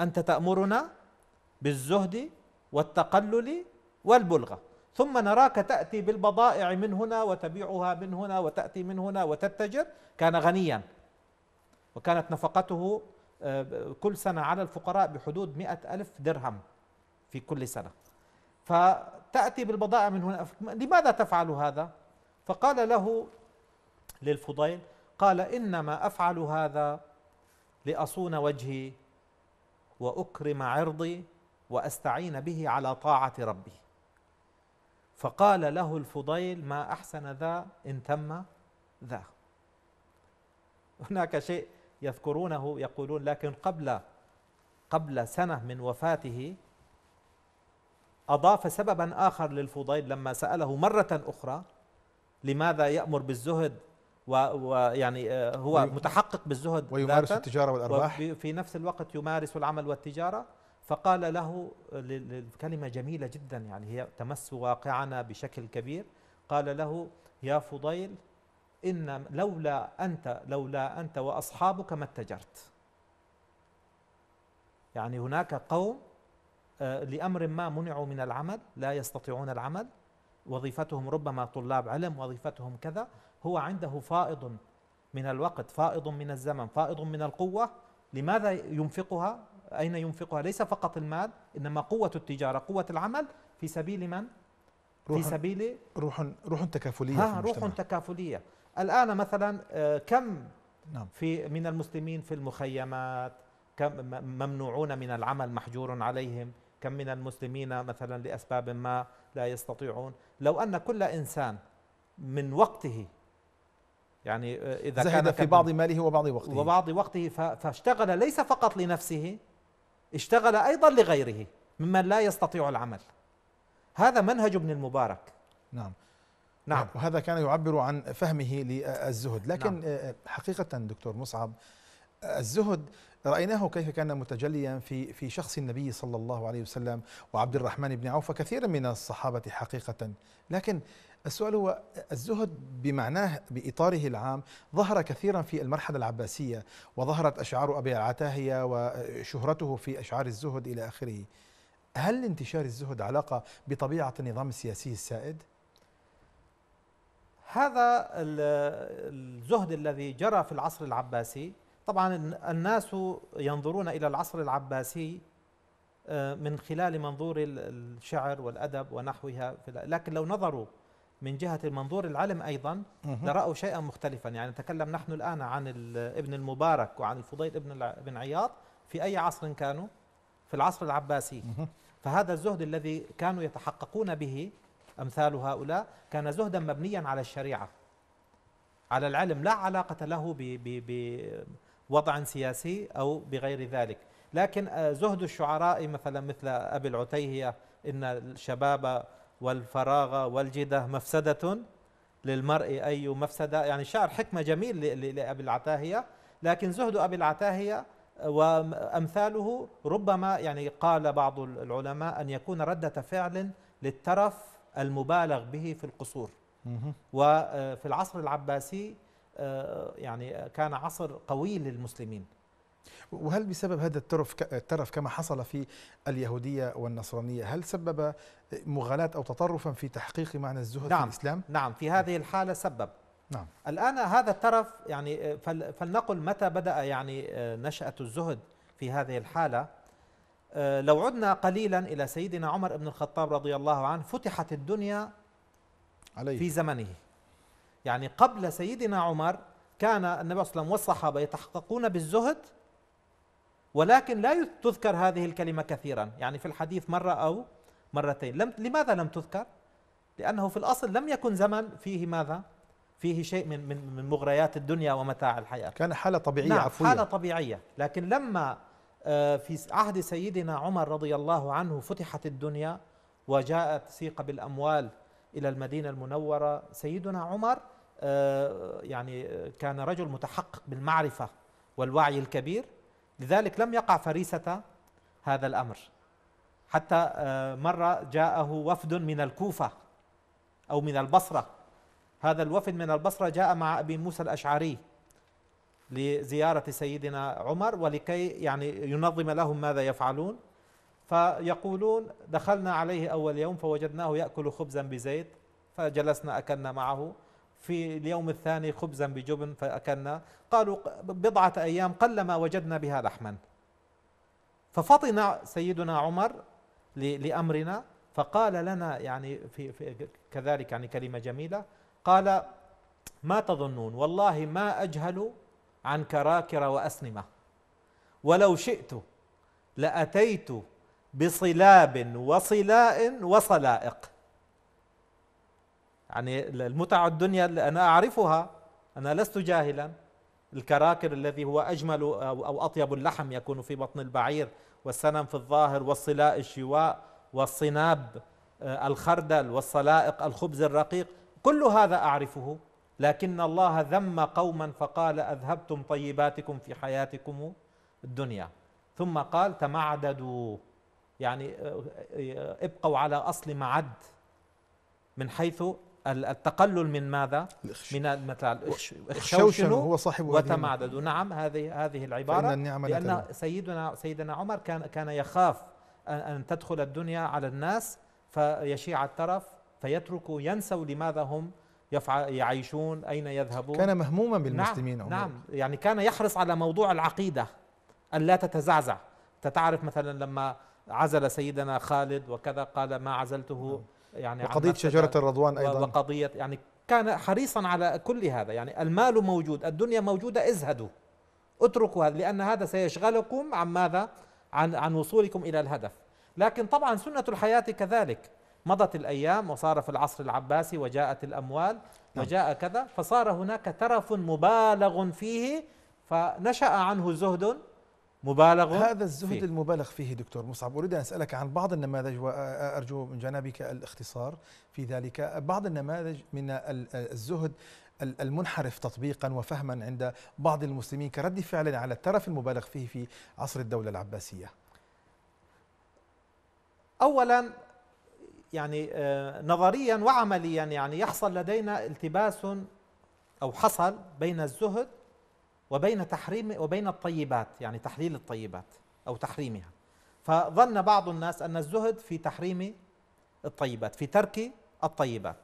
S2: أنت تأمرنا بالزهد والتقلل والبلغة ثم نراك تأتي بالبضائع من هنا وتبيعها من هنا وتأتي من هنا وتتجر كان غنيا وكانت نفقته آه، كل سنة على الفقراء بحدود مئة ألف درهم في كل سنة فتأتي بالبضائع من هنا لماذا تفعل هذا؟ فقال له للفضيل قال إنما أفعل هذا لأصون وجهي واكرم عرضي واستعين به على طاعه ربي فقال له الفضيل ما احسن ذا ان تم ذا هناك شيء يذكرونه يقولون لكن قبل قبل سنه من وفاته اضاف سببا اخر للفضيل لما ساله مره اخرى لماذا يامر بالزهد ويعني آه، هو متحقق بالزهد ويمارس التجارة والأرباح وفي نفس الوقت يمارس العمل والتجارة فقال له كلمة جميلة جدا يعني هي تمس واقعنا بشكل كبير قال له يا فضيل إن لولا أنت لولا أنت وأصحابك ما اتجرت يعني هناك قوم آه، لأمر ما منعوا من العمل لا يستطيعون العمل وظيفتهم ربما طلاب علم وظيفتهم كذا هو عنده فائض من الوقت فائض من الزمن فائض من القوة لماذا ينفقها أين ينفقها ليس فقط المال إنما قوة التجارة قوة العمل في سبيل من؟ في سبيل
S1: روح روح تكافلية ها روح
S2: تكافلية الآن مثلا آه، كم نعم. في من المسلمين في المخيمات كم ممنوعون من العمل محجور عليهم كم من المسلمين مثلا لأسباب ما لا يستطيعون لو أن كل إنسان من وقته يعني آه، إذا زهد كان في بعض ماله وبعض وقته وبعض وقته فاشتغل ليس فقط لنفسه اشتغل أيضا لغيره ممن لا يستطيع العمل هذا منهج ابن المبارك نعم نعم وهذا كان يعبر عن فهمه للزهد لكن نعم. آه، آه،
S1: حقيقة دكتور مصعب الزهد رأيناه كيف كان متجليا في في شخص النبي صلى الله عليه وسلم وعبد الرحمن بن عوف وكثير من الصحابة حقيقة لكن السؤال هو الزهد بمعناه بإطاره العام ظهر كثيرا في المرحلة العباسية وظهرت أشعار أبي العتاهية وشهرته في أشعار الزهد إلى آخره هل انتشار الزهد علاقة بطبيعة النظام السياسي السائد؟
S2: هذا الزهد الذي جرى في العصر العباسي طبعا الناس ينظرون إلى العصر العباسي آه، من خلال منظور الشعر والأدب ونحوها لكن لو نظروا من جهة المنظور العلم أيضا لرأوا شيئا مختلفا يعني نتكلم نحن الآن عن ابن المبارك وعن الفضيل ابن ابن عياض في أي عصر كانوا في العصر العباسي فهذا الزهد الذي كانوا يتحققون به أمثال هؤلاء كان زهدا مبنيا على الشريعة على العلم لا علاقة له بوضع سياسي أو بغير ذلك لكن آه، زهد الشعراء مثلا مثل أبي العتيهية إن الشباب والفراغ والجدة مفسدة للمرء أي مفسدة يعني شعر حكمة جميل لأبي العتاهية لكن زهد أبي العتاهية وأمثاله ربما يعني قال بعض العلماء أن يكون ردة فعل للترف المبالغ به في القصور وفي آه، العصر العباسي آه، يعني كان عصر قوي للمسلمين
S1: وهل بسبب هذا الترف الترف كما حصل في اليهودية والنصرانية هل سبب مغالاة أو تطرفا في تحقيق معنى الزهد نعم في الإسلام؟
S2: نعم في هذه الحالة سبب نعم الآن هذا الترف يعني فلنقل متى بدأ يعني آه، نشأة الزهد في هذه الحالة آه، لو عدنا قليلا إلى سيدنا عمر بن الخطاب رضي الله عنه فتحت الدنيا عليه في زمنه يعني قبل سيدنا عمر كان النبي صلى الله عليه وسلم والصحابة يتحققون بالزهد ولكن لا تذكر هذه الكلمة كثيرا يعني في الحديث مرة أو مرتين لم لماذا لم تذكر؟ لأنه في الأصل لم يكن زمن فيه ماذا؟ فيه شيء من من من مغريات الدنيا ومتاع الحياة كان حالة طبيعية نعم عفوية حالة طبيعية لكن لما آه، في عهد سيدنا عمر رضي الله عنه فتحت الدنيا وجاءت سيق بالأموال إلى المدينة المنورة سيدنا عمر آه، يعني آه، كان رجل متحقق بالمعرفة والوعي الكبير لذلك لم يقع فريسة هذا الأمر حتى آه، مرة جاءه وفد من الكوفة أو من البصرة هذا الوفد من البصرة جاء مع أبي موسى الأشعري لزيارة سيدنا عمر ولكي يعني ينظم لهم ماذا يفعلون فيقولون دخلنا عليه أول يوم فوجدناه يأكل خبزا بزيت فجلسنا أكلنا معه في اليوم الثاني خبزا بجبن فأكلنا قالوا بضعة أيام قلما وجدنا بها لحما ففطن سيدنا عمر لأمرنا فقال لنا يعني في, في كذلك يعني كلمة جميلة قال ما تظنون والله ما أجهل عن كراكر وأسنمة ولو شئت لأتيت بصلاب وصلاء وصلائق يعني المتع الدنيا اللي أنا أعرفها أنا لست جاهلا الكراكر الذي هو أجمل أو أطيب اللحم يكون في بطن البعير والسنم في الظاهر والصلاء الشواء والصناب آه، الخردل والصلائق الخبز الرقيق كل هذا أعرفه لكن الله ذم قوما فقال أذهبتم طيباتكم في حياتكم الدنيا ثم قال تمعددوا يعني آه، آه، ابقوا على أصل معد من حيث التقلل من ماذا؟ من مثلا اخشوشنوا هو صاحب وتمعددوا نعم هذه هذه العبارة فإن النعم لأن سيدنا سيدنا عمر كان كان يخاف أن تدخل الدنيا على الناس فيشيع الترف فيتركوا ينسوا لماذا هم يعيشون أين يذهبون كان مهموما نعم، بالمسلمين نعم, عمر. نعم يعني كان يحرص على موضوع العقيدة أن لا تتزعزع تتعرف مثلا لما عزل سيدنا خالد وكذا قال ما عزلته نعم. يعني وقضية شجرة يعني، الرضوان أيضا وقضية يعني كان حريصا على كل هذا يعني المال موجود الدنيا موجودة ازهدوا اتركوا هذا لأن هذا سيشغلكم عن ماذا عن, عن وصولكم إلى الهدف لكن طبعا سنة الحياة كذلك مضت الأيام وصار في العصر العباسي وجاءت الأموال نعم. وجاء كذا فصار هناك ترف مبالغ فيه فنشأ عنه زهد مبالغ هذا الزهد فيه.
S1: المبالغ فيه دكتور مصعب أريد أن أسألك عن بعض النماذج وأرجو من جانبك الاختصار في ذلك بعض النماذج من الزهد المنحرف تطبيقا وفهما عند بعض المسلمين كرد فعل على الترف المبالغ فيه في عصر الدولة العباسية
S2: أولا يعني آه، نظريا وعمليا يعني يحصل لدينا التباس أو حصل بين الزهد وبين تحريم وبين الطيبات يعني تحليل الطيبات أو تحريمها فظن بعض الناس أن الزهد في تحريم الطيبات في ترك الطيبات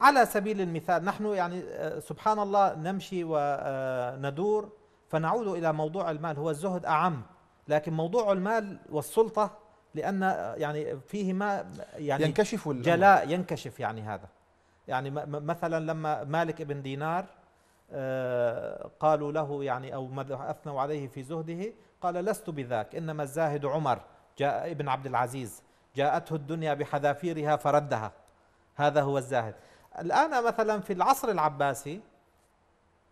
S2: على سبيل المثال نحن يعني آه، سبحان الله نمشي وندور آه، فنعود إلى موضوع المال هو الزهد أعم لكن موضوع المال والسلطة لأن آه، يعني فيهما يعني ينكشف جلاء ينكشف يعني هذا يعني مثلا لما مالك ابن دينار آه، قالوا له يعني أو أثنوا عليه في زهده قال لست بذاك إنما الزاهد عمر جاء ابن عبد العزيز جاءته الدنيا بحذافيرها فردها هذا هو الزاهد الآن مثلا في العصر العباسي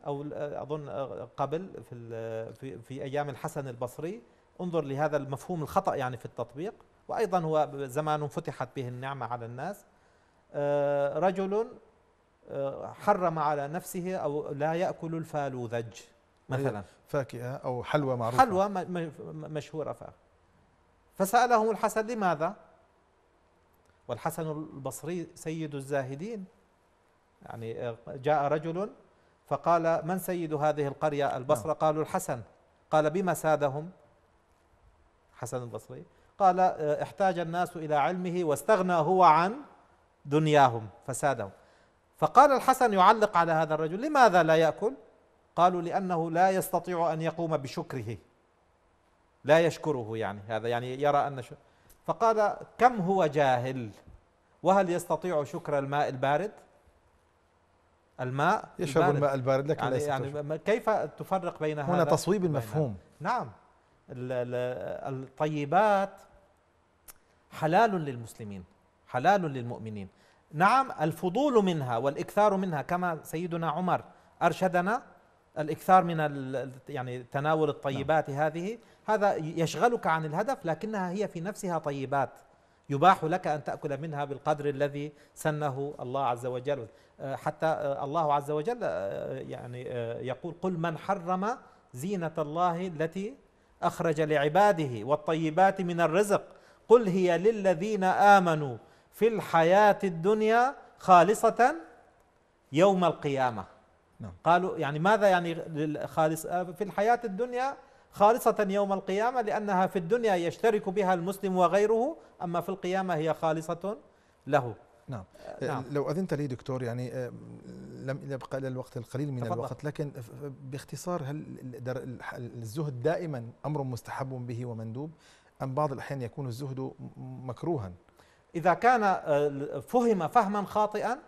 S2: أو أظن قبل في, في, أيام الحسن البصري انظر لهذا المفهوم الخطأ يعني في التطبيق وأيضا هو زمان فتحت به النعمة على الناس آه، رجل حرم على نفسه أو لا يأكل الفالوذج
S1: مثلا فاكهة أو حلوى معروفة حلوى
S2: مشهورة فسألهم الحسن لماذا والحسن البصري سيد الزاهدين يعني آه، جاء رجل فقال من سيد هذه القرية البصرة آه. قالوا الحسن قال بما سادهم حسن البصري قال آه، احتاج الناس إلى علمه واستغنى هو عن دنياهم فسادهم فقال الحسن يعلق على هذا الرجل لماذا لا ياكل قالوا لانه لا يستطيع ان يقوم بشكره لا يشكره يعني هذا يعني يرى ان ش... فقال كم هو جاهل وهل يستطيع شكر الماء البارد الماء يشرب البارد. الماء البارد لكن يعني, لا يعني, يعني كيف تفرق بين هنا هذا تصويب المفهوم نعم الطيبات حلال للمسلمين حلال للمؤمنين نعم الفضول منها والاكثار منها كما سيدنا عمر ارشدنا الاكثار من يعني تناول الطيبات نعم. هذه هذا يشغلك عن الهدف لكنها هي في نفسها طيبات يباح لك ان تاكل منها بالقدر الذي سنه الله عز وجل آه، حتى آه، الله عز وجل آه، يعني يقول قل من حرم زينه الله التي اخرج لعباده والطيبات من الرزق قل هي للذين امنوا في الحياة الدنيا خالصة يوم القيامة نعم. قالوا يعني ماذا يعني خالص آه، في الحياة الدنيا خالصة يوم القيامة لأنها في الدنيا يشترك بها المسلم وغيره أما في القيامة هي خالصة له نعم. آه، آه، نعم
S1: لو أذنت لي دكتور يعني لم يبقى إلى الوقت القليل من تفضل. الوقت لكن باختصار هل الزهد دائما أمر مستحب به ومندوب أم
S2: بعض الأحيان يكون الزهد مكروها إذا كان آه، فهم فهما خاطئا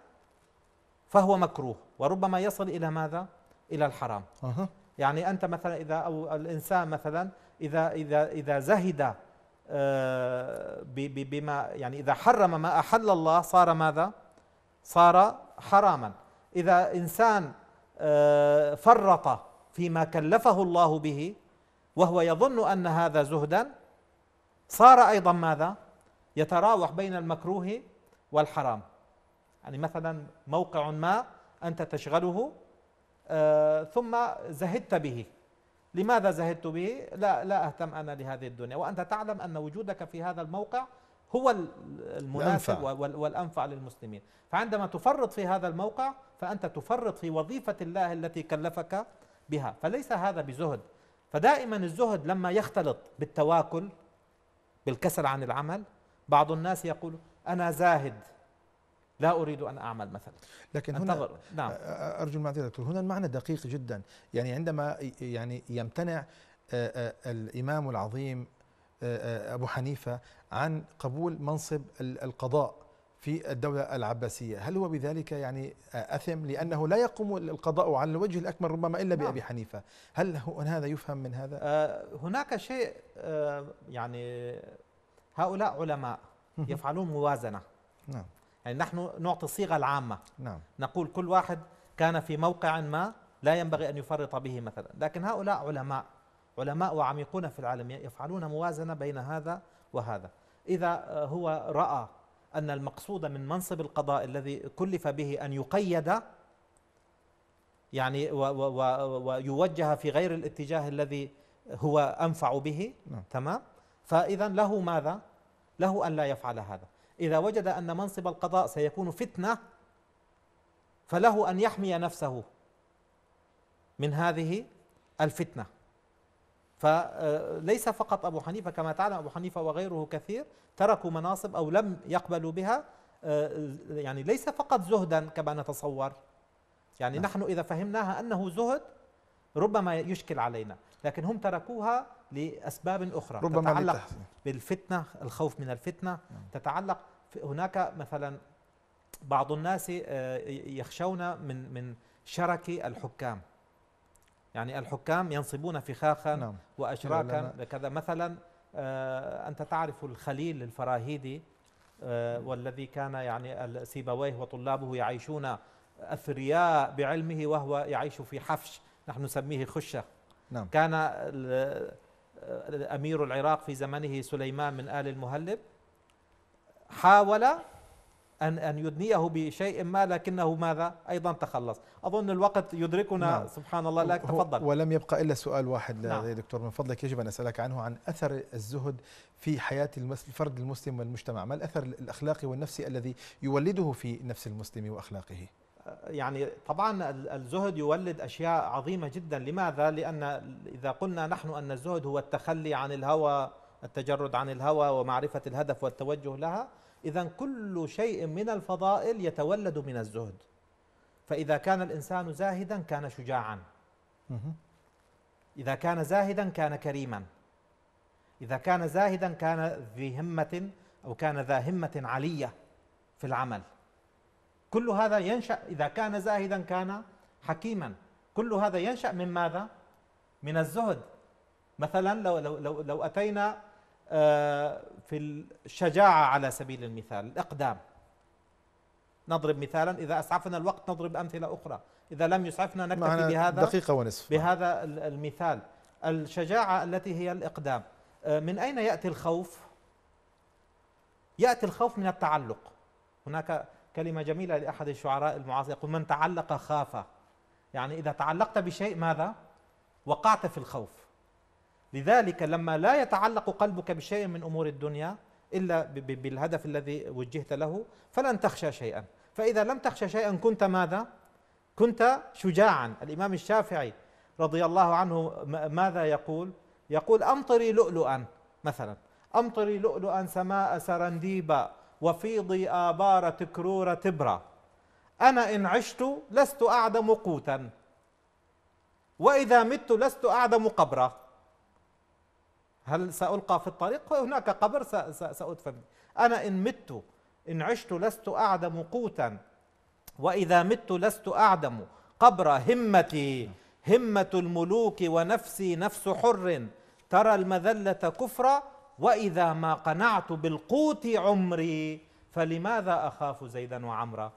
S2: فهو مكروه وربما يصل إلى ماذا؟ إلى الحرام أه. يعني أنت مثلا إذا أو الإنسان مثلا إذا إذا إذا زهد آه، بما يعني إذا حرم ما أحل الله صار ماذا؟ صار حراما إذا إنسان آه، فرط فيما كلفه الله به وهو يظن أن هذا زهدا صار أيضا ماذا؟ يتراوح بين المكروه والحرام يعني مثلا موقع ما أنت تشغله آه، ثم زهدت به لماذا زهدت به؟ لا لا أهتم أنا لهذه الدنيا وأنت تعلم أن وجودك في هذا الموقع هو المناسب والأنفع للمسلمين فعندما تفرط في هذا الموقع فأنت تفرط في وظيفة الله التي كلفك بها فليس هذا بزهد فدائما الزهد لما يختلط بالتواكل بالكسل عن العمل بعض الناس يقول أنا زاهد لا أريد أن أعمل مثلا لكن هنا نعم.
S1: أرجو المعذرة دكتور هنا المعنى دقيق جدا يعني عندما يعني يمتنع الإمام العظيم أبو حنيفة عن قبول منصب القضاء في الدولة العباسية هل هو بذلك يعني أثم لأنه لا يقوم القضاء على الوجه الأكمل ربما إلا بأبي نعم. حنيفة هل هذا يفهم من
S2: هذا؟ هناك شيء يعني هؤلاء علماء يفعلون موازنة نعم يعني نحن نعطي الصيغة العامة نعم نقول كل واحد كان في موقع ما لا ينبغي أن يفرط به مثلا لكن هؤلاء علماء علماء وعميقون في العالم يفعلون موازنة بين هذا وهذا إذا هو رأى أن المقصود من منصب القضاء الذي كلف به أن يقيد يعني ويوجه في غير الاتجاه الذي هو أنفع به نعم. تمام فإذا له ماذا له أن لا يفعل هذا إذا وجد أن منصب القضاء سيكون فتنة فله أن يحمي نفسه من هذه الفتنة فليس آه، فقط أبو حنيفة كما تعلم أبو حنيفة وغيره كثير تركوا مناصب أو لم يقبلوا بها آه، يعني ليس فقط زهدا كما نتصور يعني نعم. نحن إذا فهمناها أنه زهد ربما يشكل علينا لكن هم تركوها لأسباب أخرى ربما تتعلق بالفتنة الخوف من الفتنة نعم. تتعلق هناك مثلا بعض الناس آه، يخشون من من شرك الحكام يعني الحكام ينصبون فخاخا نعم. وأشراكا كذا مثلا آه، أنت تعرف الخليل الفراهيدي آه، والذي كان يعني سيبويه وطلابه يعيشون أثرياء بعلمه وهو يعيش في حفش نحن نسميه خشة نعم. كان أمير العراق في زمنه سليمان من آل المهلب حاول أن أن يدنيه بشيء ما لكنه ماذا؟ أيضا تخلص، أظن الوقت يدركنا نعم. سبحان الله لك تفضل
S1: ولم يبقى إلا سؤال واحد نعم. دكتور من فضلك يجب أن أسألك عنه عن أثر الزهد في حياة الفرد المسلم والمجتمع، ما الأثر الأخلاقي والنفسي الذي يولده في نفس المسلم وأخلاقه؟
S2: يعني طبعا الزهد يولد أشياء عظيمة جدا لماذا؟ لأن إذا قلنا نحن أن الزهد هو التخلي عن الهوى التجرد عن الهوى ومعرفة الهدف والتوجه لها إذا كل شيء من الفضائل يتولد من الزهد فإذا كان الإنسان زاهدا كان شجاعا إذا كان زاهدا كان كريما إذا كان زاهدا كان ذي همة أو كان ذا همة عالية في العمل كل هذا ينشأ إذا كان زاهدا كان حكيما كل هذا ينشأ من ماذا؟ من الزهد مثلا لو لو لو, لو أتينا آه، في الشجاعة على سبيل المثال الإقدام نضرب مثالا إذا أسعفنا الوقت نضرب أمثلة أخرى إذا لم يسعفنا نكتفي بهذا دقيقة ونصف بهذا المثال الشجاعة التي هي الإقدام آه، من أين يأتي الخوف؟ يأتي الخوف من التعلق هناك كلمة جميلة لأحد الشعراء المعاصرين يقول من تعلق خاف يعني إذا تعلقت بشيء ماذا وقعت في الخوف لذلك لما لا يتعلق قلبك بشيء من أمور الدنيا إلا بالهدف الذي وجهت له فلن تخشى شيئا فإذا لم تخشى شيئا كنت ماذا كنت شجاعا الإمام الشافعي رضي الله عنه ماذا يقول يقول أمطري لؤلؤا مثلا أمطري لؤلؤا سماء سرنديبا وفيضي آبار تكرور تبرة أنا إن عشت لست أعدم قوتا وإذا مت لست أعدم قبرا هل سألقى في الطريق هناك قبر سأدفن أنا إن مت إن عشت لست أعدم قوتا وإذا مت لست أعدم قبر همتي همة الملوك ونفسي نفس حر ترى المذلة كفرا واذا ما قنعت بالقوت عمري فلماذا اخاف زيدا وعمرا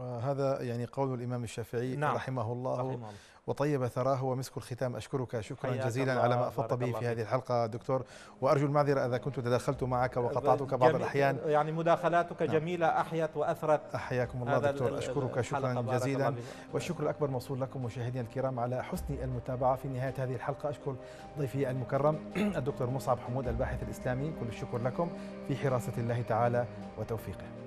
S1: هذا يعني قول الإمام الشافعي نعم رحمه الله, رحمه الله وطيب ثراه ومسك الختام أشكرك شكرا جزيلا على ما أفضت به في هذه الحلقة دكتور وأرجو المعذرة إذا كنت تدخلت معك وقطعتك بعض الأحيان يعني
S2: مداخلاتك نعم جميلة أحيت وأثرت أحياكم الله دكتور أشكرك شكرا جزيلا
S1: والشكر الأكبر موصول لكم مشاهدينا الكرام على حسن المتابعة في نهاية هذه الحلقة أشكر ضيفي المكرم الدكتور مصعب حمود الباحث الإسلامي كل الشكر لكم في حراسة الله تعالى وتوفيقه